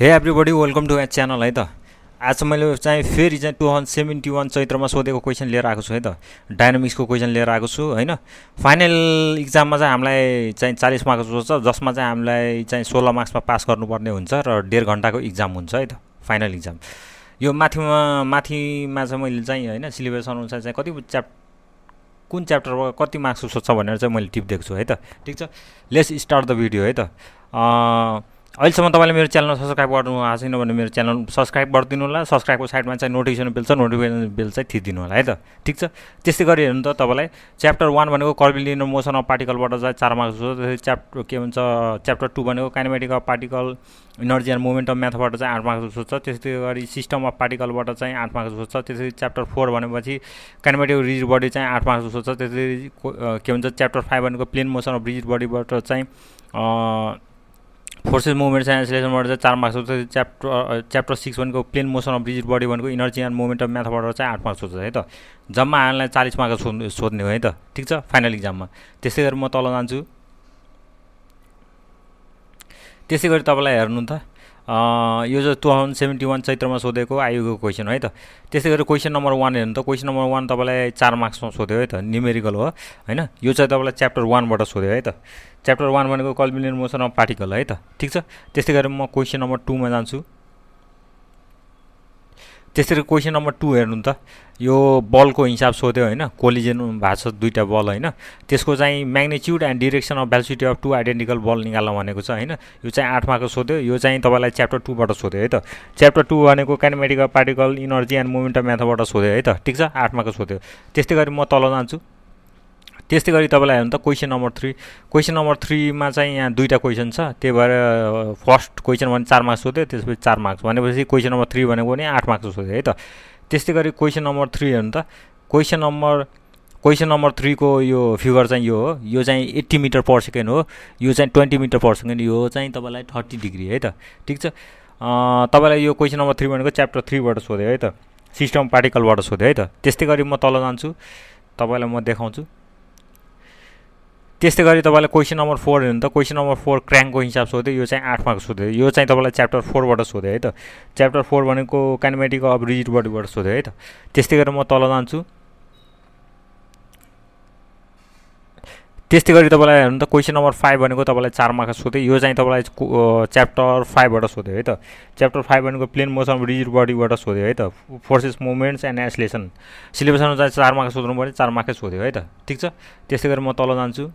हे everybody welcome to my channel है त आज मैले चाहिँ फेरि चाहिँ टु हन्ड्रेड सेभेन्टी वान चैत्रमा सोधेको क्वेसन लिएर आएको छु है त डाइनामिक्सको क्वेसन लिएर आएको छु होइन फाइनल इक्जाममा चाहिँ हामीलाई चाहिँ चालिस मार्क्स सोध्छ जसमा चाहिँ हामीलाई चाहिँ सोह्र मार्क्समा पास गर्नुपर्ने हुन्छ र डेढ घन्टाको इक्जाम हुन्छ है त फाइनल इक्जाम यो माथिमा माथिमा चाहिँ मैले चाहिँ होइन सिलेबस अनुसार चाहिँ कति च्याप कुन च्याप्टरमा कति मार्क्स सोध्छ भनेर चाहिँ मैले टिप दिएको छु है त ठिक छ लेट्स स्टार्ट द भिडियो है त अहिलेसम्म तपाईँले मेरो च्यानल सब्सक्राइब गर्नु भएको छैन भने मेरो च्यानल सब्सक्राइब गरिदिनु होला सब्सक्राइबको साइडमा चाहिँ नोटिफिकेसन बेल छ नोटिफिकेसन बेल चाहिँ थिचिदिनु होला है त ठिक छ त्यस्तै गरी हेर्नु त तपाईँलाई च्याप्टर वान भनेको लिनो मोसन अफ पार्टिकलबाट चाहिँ चार मार्क्स हो त्यसरी च्याप्टर के भन्छ च्याप्टर टू भनेको kinematic of particle energy and of म्याथबाट चाहिँ आठ मार्क्स सोध्छ त्यस्तै गरी सिस्टम अफ पार्टिकलबाट चाहिँ आठ मार्क्स सोध्छ त्यसरी च्याप्टर फोर भनेपछि काइनेमेटिक रिजिड बडी चाहिँ आठ मार्क्स सोध्छ त्यसरी के भन्छ च्याप्टर फाइभ भनेको प्लेन मोसन अफ रिजिड बडीबाट चाहिँ फोर्सेस मुभमेन्ट चाहिँ लेसनबाट चाहिँ चार मार्क्स सोध्छ च्याप्टर च्याप्टर सिक्स वानको plane motion of rigid body भनेको इनर्जी एन्ड मुभमेन्ट अफ म्याथबाट चाहिँ आठ मार्क्स सोध्छ है त जम्मा हामीलाई चालिस मार्क्स सोध्नु सोध्ने हो है त ठिक छ फाइनल इक्जाममा त्यसै गरी म तल जान्छु त्यसै गरी तपाईँलाई हेर्नु त यो चाहिँ टु थाउजन्ड सेभेन्टी वान चैत्रमा सोधेको आयोगको क्वेसन है त त्यसै गरी क्वेसन नम्बर वान हेर्नु त क्वेसन नम्बर वान तपाईँलाई चार मार्क्समा सोध्यो है त न्युमेरिकल हो होइन यो चाहिँ तपाईँलाई च्याप्टर वानबाट सोध्यो है त च्याप्टर वान भनेको कल्बिनेन्ट मोसन अफ पार्टिकल है त ठिक छ त्यस्तै गरेर म क्वेसन नम्बर टूमा जान्छु त्यसरी क्वेसन नम्बर टू हेर्नु त यो बलको हिसाब सोध्यो होइन कोलिजन भएको छ दुईवटा बल होइन त्यसको चाहिँ magnitude and direction of velocity of two identical ball निकाल्न भनेको छ होइन यो चाहिँ आठमाको सोध्यो यो चाहिँ तपाईँलाई च्याप्टर टूबाट सोध्यो है त च्याप्टर टू भनेको kinematical particle energy and momentum म्याथबाट सोध्यो है त ठिक छ आठमाको सोध्यो त्यस्तै गरी म तल जान्छु त्यस्तै गरी तपाईँलाई हेर्नु त question number three question number थ्रीमा चाहिँ यहाँ दुईवटा क्वेसन छ त्यही भएर फर्स्ट क्वेसन भने चार मार्क्स सोध्यो त्यसपछि चार मार्क्स भनेपछि क्वेसन नम्बर थ्री भनेको पनि आठ मार्क्स सोध्यो है त त्यस्तै गरी क्वेसन नम्बर थ्री हेर्नु त क्वेसन नम्बर क्वेसन नम्बर थ्रीको यो फिगर चाहिँ यो हो यो चाहिँ एट्टी मिटर पर सेकेन्ड हो यो चाहिँ ट्वेन्टी मिटर पर सेकेन्ड यो चाहिँ तपाईँलाई थर्टी डिग्री है त ठिक छ तपाईँलाई यो क्वेसन नम्बर थ्री भनेको च्याप्टर थ्रीबाट सोध्यो है त सिस्टम पार्टिकलबाट सोध्यो है त त्यस्तै गरी म तल जान्छु तपाईँलाई म देखाउँछु त्यस्तै गरी तपाईँलाई क्वेसन नम्बर फोर हेर्नु त क्वेसन नम्बर फोर क्र्याङ्कको हिसाब सोध्यो यो चाहिँ आठ मार्क्स सोध्यो यो चाहिँ तपाईँलाई च्याप्टर फोरबाट सोध्यो है त च्याप्टर फोर भनेको क्यानमेटिक अफ रिजिट बडीबाट सोध्यो है त त्यस्तै गरेर म तल जान्छु त्यस्तै गरी तपाईँलाई हेर्नु त क्वेसन नम्बर फाइभ भनेको तपाईँलाई चार मार्क्स सोध्यो यो चाहिँ तपाईँलाई च्याप्टर फाइभबाट सोध्यो है त च्याप्टर फाइभ भनेको प्लेन मोसन रिजिट बडीबाट सोध्यो है त फोर्सेस मुभमेन्ट्स एन्ड एसलेसन सिलेबसमा चाहिँ चार मार्क्स सोध्नु पऱ्यो चार मार्क्स सोध्यो है त ठिक छ त्यस्तै गरी म तल जान्छु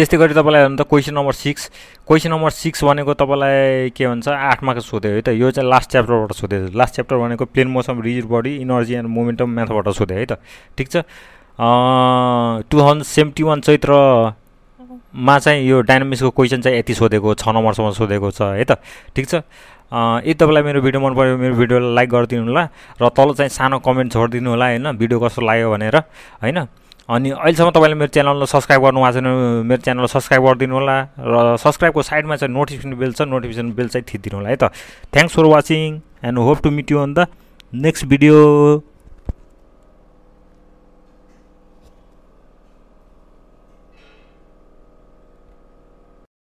त्यस्तै गरी तपाईँलाई हेर्नु त question number six question number six भनेको तपाईँलाई के भन्छ आठमा सोध्यो है त यो चाहिँ लास्ट च्याप्टरबाट सोधेको लास्ट च्याप्टर भनेको plane motion rigid body energy and momentum म्याथबाट सोध्यो है त ठिक छ टु थाउजन्ड सेभेन्टी वान चैत्रमा चाहिँ यो डाइनामिक्सको क्वेसन चाहिँ यति सोधेको छ नम्बरसम्म सोधेको छ है त ठिक छ यदि तपाईँलाई मेरो भिडियो मन पऱ्यो मेरो भिडियोलाई लाइक गरिदिनु होला र तल चाहिँ सानो कमेन्ट छोडिदिनु होला होइन भिडियो कस्तो लाग्यो भनेर होइन अनि अहिलेसम्म तपाईँले मेरो च्यानललाई सब्सक्राइब गर्नुभएको छैन मेरो च्यानललाई सब्सक्राइब गरिदिनु होला र सब्सक्राइबको साइडमा चाहिँ नोटिफिकेसन बेल छ नोटिफिकेसन बेल चाहिँ थिचिदिनु होला है त thanks for watching and hope to meet you on the next video